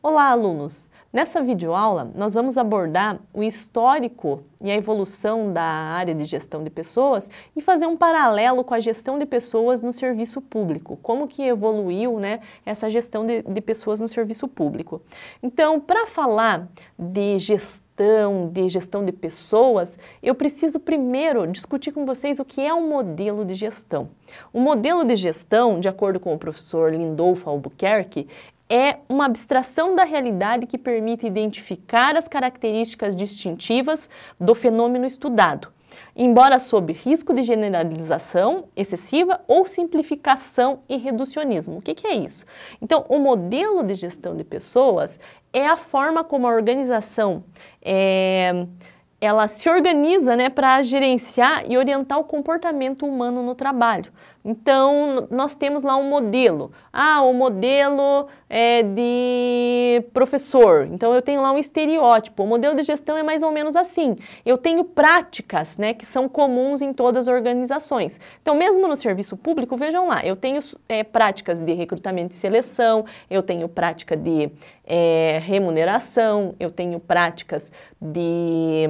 Olá, alunos! Nessa videoaula, nós vamos abordar o histórico e a evolução da área de gestão de pessoas e fazer um paralelo com a gestão de pessoas no serviço público, como que evoluiu né, essa gestão de, de pessoas no serviço público. Então, para falar de gestão, de gestão de pessoas, eu preciso primeiro discutir com vocês o que é um modelo de gestão. O modelo de gestão, de acordo com o professor Lindolfo Albuquerque, é uma abstração da realidade que permite identificar as características distintivas do fenômeno estudado, embora sob risco de generalização excessiva ou simplificação e reducionismo. O que, que é isso? Então, o modelo de gestão de pessoas é a forma como a organização é, ela se organiza né, para gerenciar e orientar o comportamento humano no trabalho, então, nós temos lá um modelo. Ah, o modelo é de professor. Então, eu tenho lá um estereótipo. O modelo de gestão é mais ou menos assim. Eu tenho práticas, né, que são comuns em todas as organizações. Então, mesmo no serviço público, vejam lá, eu tenho é, práticas de recrutamento e seleção, eu tenho prática de é, remuneração, eu tenho práticas de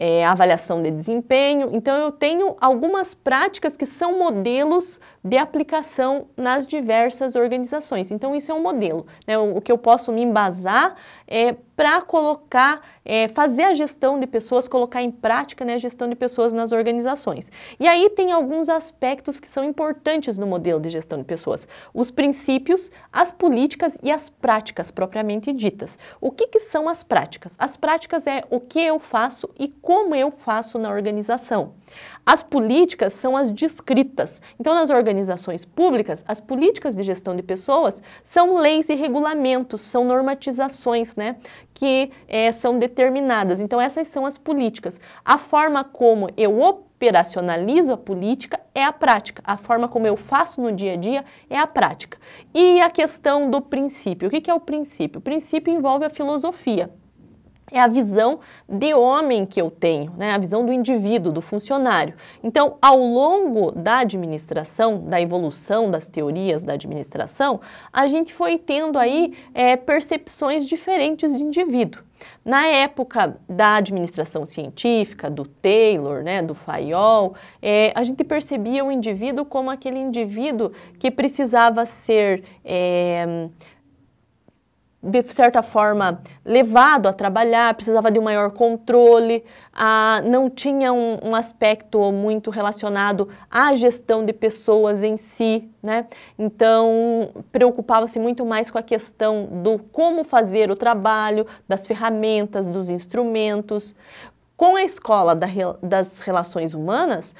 é, avaliação de desempenho. Então, eu tenho algumas práticas que são modelos de aplicação nas diversas organizações. Então, isso é um modelo. Né? O, o que eu posso me embasar é para colocar, é, fazer a gestão de pessoas, colocar em prática né, a gestão de pessoas nas organizações. E aí tem alguns aspectos que são importantes no modelo de gestão de pessoas: os princípios, as políticas e as práticas propriamente ditas. O que, que são as práticas? As práticas é o que eu faço e como eu faço na organização. As políticas são as descritas. Então, nas organizações públicas, as políticas de gestão de pessoas são leis e regulamentos, são normatizações, né? que é, são determinadas. Então, essas são as políticas. A forma como eu operacionalizo a política é a prática. A forma como eu faço no dia a dia é a prática. E a questão do princípio. O que é o princípio? O princípio envolve a filosofia é a visão de homem que eu tenho, né? a visão do indivíduo, do funcionário. Então, ao longo da administração, da evolução das teorias da administração, a gente foi tendo aí é, percepções diferentes de indivíduo. Na época da administração científica, do Taylor, né, do Fayol, é, a gente percebia o indivíduo como aquele indivíduo que precisava ser... É, de certa forma, levado a trabalhar, precisava de um maior controle, a, não tinha um, um, aspecto muito relacionado à gestão de pessoas em si, né? Então, preocupava-se muito mais com a questão do como fazer o trabalho, das ferramentas, dos instrumentos. Com a escola da, das relações humanas,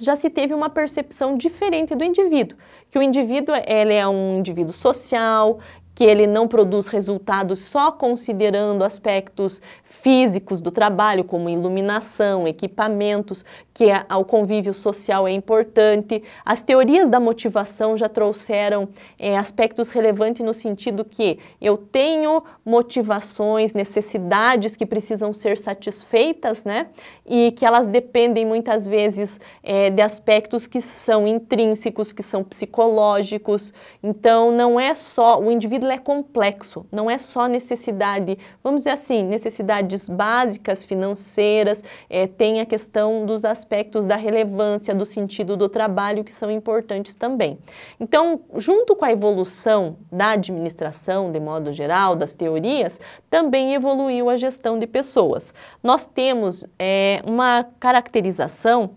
já se teve uma percepção diferente do indivíduo, que o indivíduo ele é um indivíduo social, que ele não produz resultados só considerando aspectos físicos do trabalho, como iluminação, equipamentos, que ao convívio social é importante. As teorias da motivação já trouxeram é, aspectos relevantes no sentido que eu tenho motivações, necessidades que precisam ser satisfeitas, né? E que elas dependem muitas vezes é, de aspectos que são intrínsecos, que são psicológicos. Então, não é só o indivíduo ele é complexo, não é só necessidade, vamos dizer assim, necessidades básicas, financeiras, é, tem a questão dos aspectos da relevância, do sentido do trabalho, que são importantes também. Então, junto com a evolução da administração, de modo geral, das teorias, também evoluiu a gestão de pessoas. Nós temos é, uma caracterização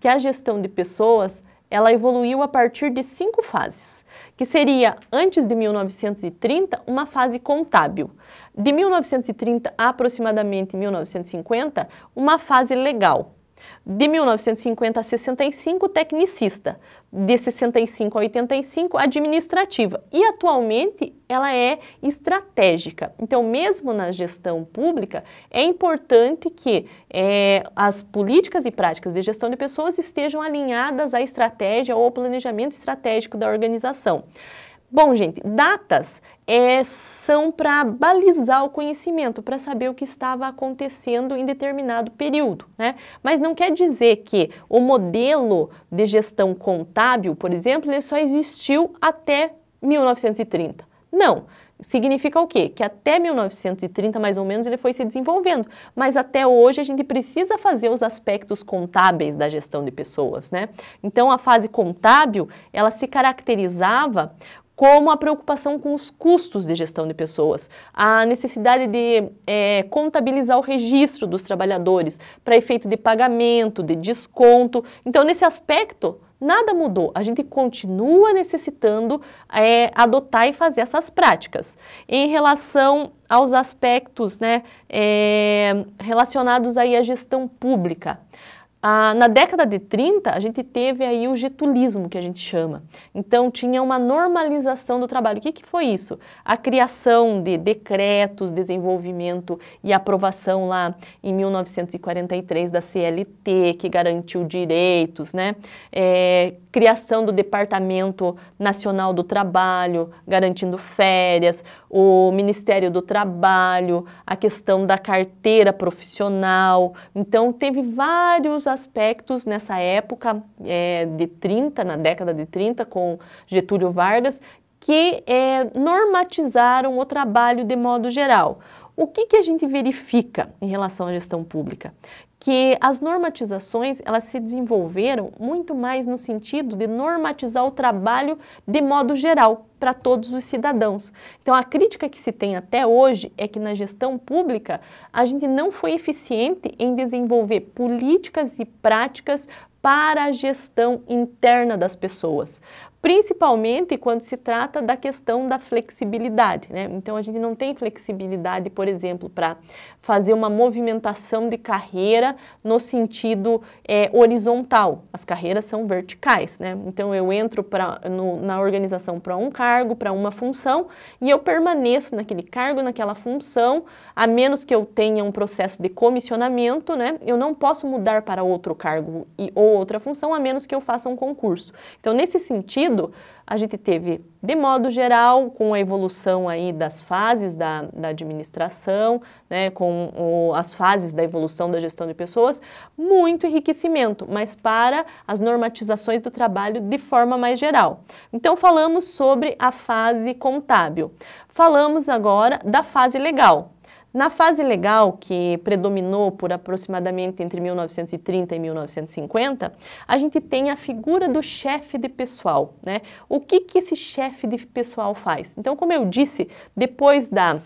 que a gestão de pessoas ela evoluiu a partir de cinco fases, que seria, antes de 1930, uma fase contábil. De 1930 a aproximadamente 1950, uma fase legal. De 1950 a 65, tecnicista de 65 a 85 administrativa e atualmente ela é estratégica. Então, mesmo na gestão pública, é importante que é, as políticas e práticas de gestão de pessoas estejam alinhadas à estratégia ou ao planejamento estratégico da organização. Bom, gente, datas é, são para balizar o conhecimento, para saber o que estava acontecendo em determinado período. Né? Mas não quer dizer que o modelo de gestão contábil, por exemplo, ele só existiu até 1930. Não. Significa o quê? Que até 1930, mais ou menos, ele foi se desenvolvendo. Mas até hoje a gente precisa fazer os aspectos contábeis da gestão de pessoas, né? Então a fase contábil, ela se caracterizava como a preocupação com os custos de gestão de pessoas, a necessidade de é, contabilizar o registro dos trabalhadores para efeito de pagamento, de desconto. Então, nesse aspecto, nada mudou. A gente continua necessitando é, adotar e fazer essas práticas. Em relação aos aspectos né, é, relacionados aí à gestão pública, ah, na década de 30, a gente teve aí o getulismo, que a gente chama. Então, tinha uma normalização do trabalho. O que, que foi isso? A criação de decretos, desenvolvimento e aprovação lá em 1943 da CLT, que garantiu direitos, né? É, criação do Departamento Nacional do Trabalho, garantindo férias, o Ministério do Trabalho, a questão da carteira profissional. Então, teve vários aspectos nessa época é, de 30, na década de 30, com Getúlio Vargas, que é, normatizaram o trabalho de modo geral. O que, que a gente verifica em relação à gestão pública? que as normatizações elas se desenvolveram muito mais no sentido de normatizar o trabalho de modo geral para todos os cidadãos. Então a crítica que se tem até hoje é que na gestão pública a gente não foi eficiente em desenvolver políticas e práticas para a gestão interna das pessoas principalmente quando se trata da questão da flexibilidade. Né? Então, a gente não tem flexibilidade, por exemplo, para fazer uma movimentação de carreira no sentido é, horizontal. As carreiras são verticais. Né? Então, eu entro na organização para um cargo, para uma função, e eu permaneço naquele cargo, naquela função, a menos que eu tenha um processo de comissionamento, né? eu não posso mudar para outro cargo e, ou outra função, a menos que eu faça um concurso. Então, nesse sentido, sentido, a gente teve, de modo geral, com a evolução aí das fases da, da administração, né, com o, as fases da evolução da gestão de pessoas, muito enriquecimento, mas para as normatizações do trabalho de forma mais geral. Então, falamos sobre a fase contábil. Falamos agora da fase legal, na fase legal, que predominou por aproximadamente entre 1930 e 1950, a gente tem a figura do chefe de pessoal. Né? O que, que esse chefe de pessoal faz? Então, como eu disse, depois da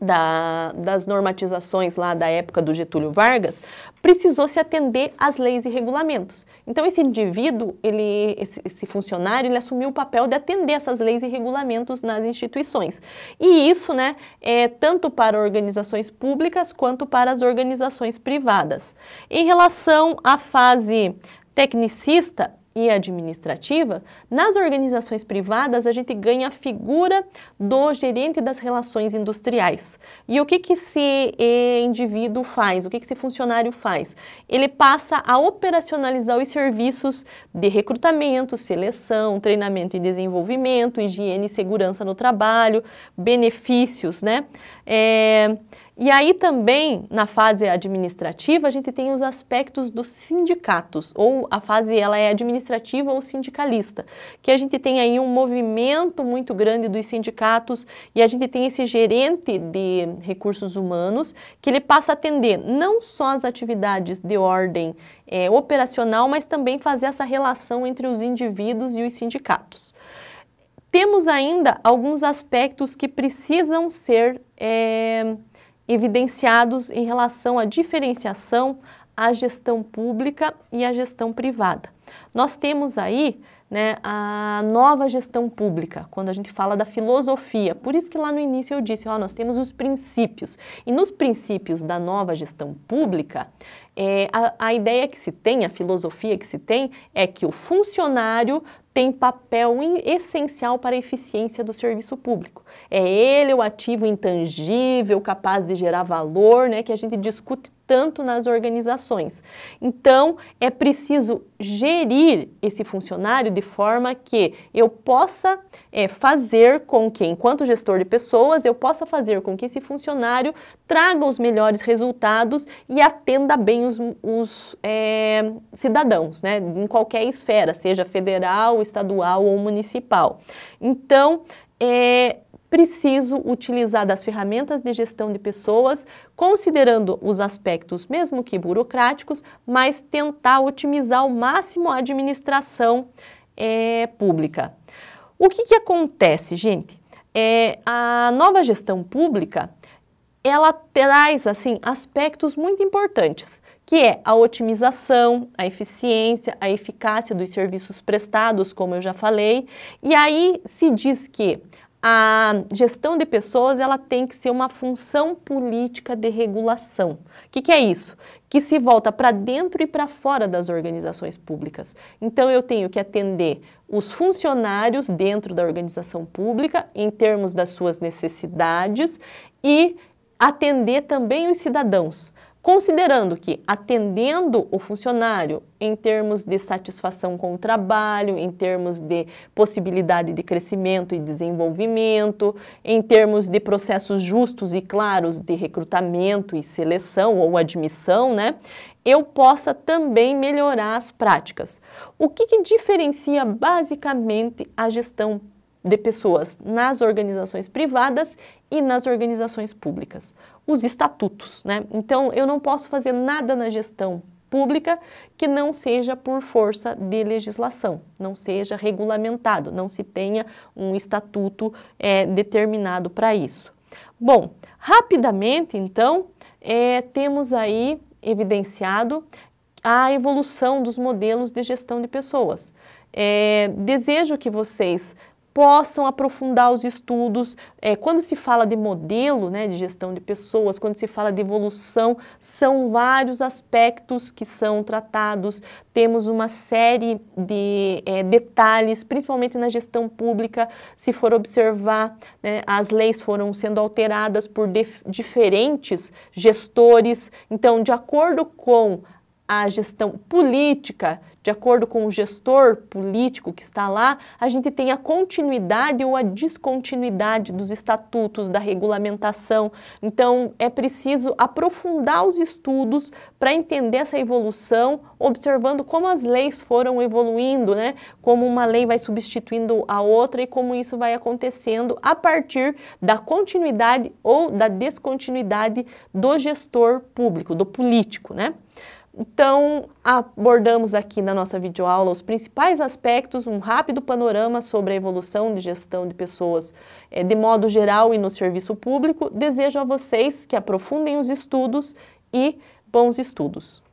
da, das normatizações lá da época do Getúlio Vargas, precisou se atender às leis e regulamentos. Então esse indivíduo, ele, esse, esse, funcionário, ele assumiu o papel de atender essas leis e regulamentos nas instituições. E isso, né, é tanto para organizações públicas quanto para as organizações privadas. Em relação à fase tecnicista, e administrativa, nas organizações privadas a gente ganha a figura do gerente das relações industriais. E o que, que esse eh, indivíduo faz? O que, que esse funcionário faz? Ele passa a operacionalizar os serviços de recrutamento, seleção, treinamento e desenvolvimento, higiene e segurança no trabalho, benefícios, né? É, e aí também, na fase administrativa, a gente tem os aspectos dos sindicatos, ou a fase ela é administrativa ou sindicalista, que a gente tem aí um movimento muito grande dos sindicatos e a gente tem esse gerente de recursos humanos que ele passa a atender não só as atividades de ordem é, operacional, mas também fazer essa relação entre os indivíduos e os sindicatos. Temos ainda alguns aspectos que precisam ser é, evidenciados em relação à diferenciação, à gestão pública e à gestão privada. Nós temos aí né, a nova gestão pública, quando a gente fala da filosofia. Por isso que lá no início eu disse, ó, nós temos os princípios. E nos princípios da nova gestão pública, é, a, a ideia que se tem, a filosofia que se tem, é que o funcionário tem papel essencial para a eficiência do serviço público. É ele o ativo intangível, capaz de gerar valor, né, que a gente discute tanto nas organizações. Então, é preciso gerir esse funcionário de forma que eu possa é, fazer com que, enquanto gestor de pessoas, eu possa fazer com que esse funcionário traga os melhores resultados e atenda bem os, os é, cidadãos, né, em qualquer esfera, seja federal, estadual ou municipal. Então, é, preciso utilizar das ferramentas de gestão de pessoas, considerando os aspectos, mesmo que burocráticos, mas tentar otimizar ao máximo a administração é, pública. O que, que acontece, gente? É, a nova gestão pública, ela traz, assim, aspectos muito importantes, que é a otimização, a eficiência, a eficácia dos serviços prestados, como eu já falei. E aí se diz que a gestão de pessoas ela tem que ser uma função política de regulação. O que, que é isso? Que se volta para dentro e para fora das organizações públicas. Então eu tenho que atender os funcionários dentro da organização pública em termos das suas necessidades e atender também os cidadãos. Considerando que atendendo o funcionário em termos de satisfação com o trabalho, em termos de possibilidade de crescimento e desenvolvimento, em termos de processos justos e claros de recrutamento e seleção ou admissão, né? Eu possa também melhorar as práticas. O que, que diferencia basicamente a gestão de pessoas nas organizações privadas e nas organizações públicas. Os estatutos, né? Então, eu não posso fazer nada na gestão pública que não seja por força de legislação, não seja regulamentado, não se tenha um estatuto é, determinado para isso. Bom, rapidamente então, é, temos aí evidenciado a evolução dos modelos de gestão de pessoas. É, desejo que vocês possam aprofundar os estudos. É, quando se fala de modelo né, de gestão de pessoas, quando se fala de evolução, são vários aspectos que são tratados. Temos uma série de é, detalhes, principalmente na gestão pública. Se for observar, né, as leis foram sendo alteradas por diferentes gestores. Então, de acordo com a gestão política, de acordo com o gestor político que está lá, a gente tem a continuidade ou a descontinuidade dos estatutos, da regulamentação. Então, é preciso aprofundar os estudos para entender essa evolução, observando como as leis foram evoluindo, né? Como uma lei vai substituindo a outra e como isso vai acontecendo a partir da continuidade ou da descontinuidade do gestor público, do político, né? Então, abordamos aqui na nossa videoaula os principais aspectos, um rápido panorama sobre a evolução de gestão de pessoas é, de modo geral e no serviço público. Desejo a vocês que aprofundem os estudos e bons estudos.